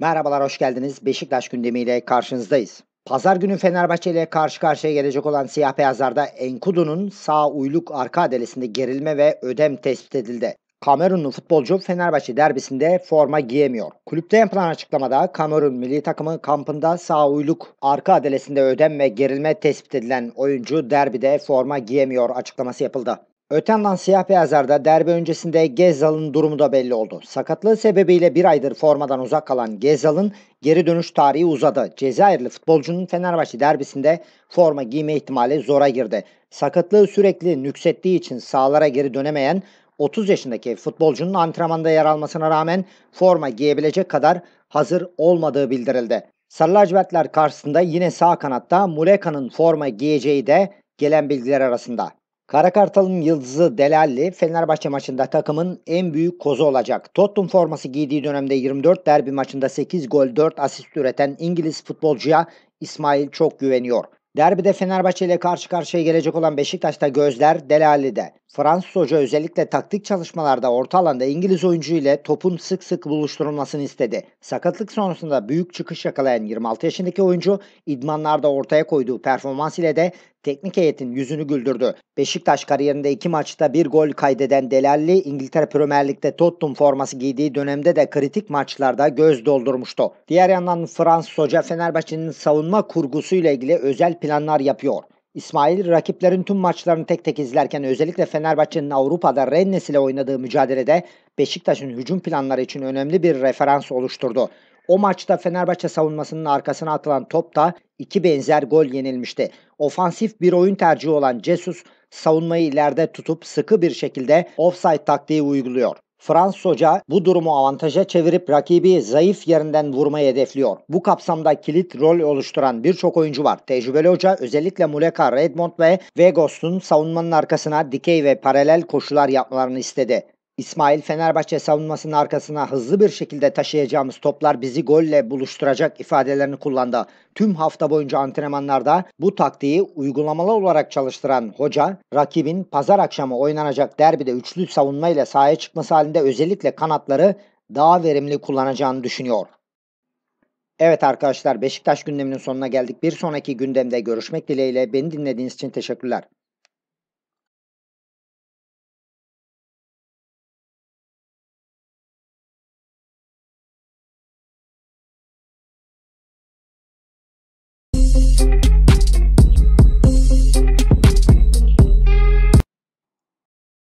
Merhabalar, hoş geldiniz. Beşiktaş gündemiyle karşınızdayız. Pazar günü Fenerbahçe ile karşı karşıya gelecek olan siyah beyazlarda Enkudu'nun sağ uyluk arka adalesinde gerilme ve ödem tespit edildi. Kamerunlu futbolcu Fenerbahçe derbisinde forma giyemiyor. Kulüpte yapılan açıklamada Kamerun milli takımı kampında sağ uyluk, arka adalesinde ödem ve gerilme tespit edilen oyuncu derbide forma giyemiyor açıklaması yapıldı. Öte yandan siyah beyazlarda derbi öncesinde Gezal'ın durumu da belli oldu. Sakatlığı sebebiyle bir aydır formadan uzak kalan Gezal'ın geri dönüş tarihi uzadı. Cezayirli futbolcunun Fenerbahçe derbisinde forma giyme ihtimali zora girdi. Sakatlığı sürekli nüksettiği için sahalara geri dönemeyen 30 yaşındaki futbolcunun antrenmanda yer almasına rağmen forma giyebilecek kadar hazır olmadığı bildirildi. Sarı karşısında yine sağ kanatta Muleka'nın forma giyeceği de gelen bilgiler arasında. Karakartal'ın yıldızı Delalli Fenerbahçe maçında takımın en büyük kozu olacak. Tottenham forması giydiği dönemde 24 derbi maçında 8 gol 4 asist üreten İngiliz futbolcuya İsmail çok güveniyor. Derbide Fenerbahçe ile karşı karşıya gelecek olan Beşiktaş'ta gözler Delali'de. Fransız hoca özellikle taktik çalışmalarda orta alanda İngiliz oyuncu ile topun sık sık buluşturulmasını istedi. Sakatlık sonrasında büyük çıkış yakalayan 26 yaşındaki oyuncu idmanlarda ortaya koyduğu performans ile de Teknik heyetin yüzünü güldürdü. Beşiktaş kariyerinde iki maçta bir gol kaydeden Delalli, İngiltere Premier Lig'de Tottenham forması giydiği dönemde de kritik maçlarda göz doldurmuştu. Diğer yandan Fransız hoca Fenerbahçe'nin savunma kurgusuyla ilgili özel planlar yapıyor. İsmail rakiplerin tüm maçlarını tek tek izlerken özellikle Fenerbahçe'nin Avrupa'da Rennes ile oynadığı mücadelede Beşiktaş'ın hücum planları için önemli bir referans oluşturdu. O maçta Fenerbahçe savunmasının arkasına atılan topta iki benzer gol yenilmişti. Ofansif bir oyun tercihi olan Cesus savunmayı ileride tutup sıkı bir şekilde offside taktiği uyguluyor. Frans Hoca bu durumu avantaja çevirip rakibi zayıf yerinden vurmayı hedefliyor. Bu kapsamda kilit rol oluşturan birçok oyuncu var. Tecrübeli hoca özellikle Muleka, Redmond ve Vegos'un savunmanın arkasına dikey ve paralel koşular yapmalarını istedi. İsmail Fenerbahçe savunmasının arkasına hızlı bir şekilde taşıyacağımız toplar bizi golle buluşturacak ifadelerini kullandı. Tüm hafta boyunca antrenmanlarda bu taktiği uygulamalı olarak çalıştıran hoca, rakibin pazar akşamı oynanacak derbide üçlü savunma ile sahaya çıkması halinde özellikle kanatları daha verimli kullanacağını düşünüyor. Evet arkadaşlar Beşiktaş gündeminin sonuna geldik. Bir sonraki gündemde görüşmek dileğiyle. Beni dinlediğiniz için teşekkürler. you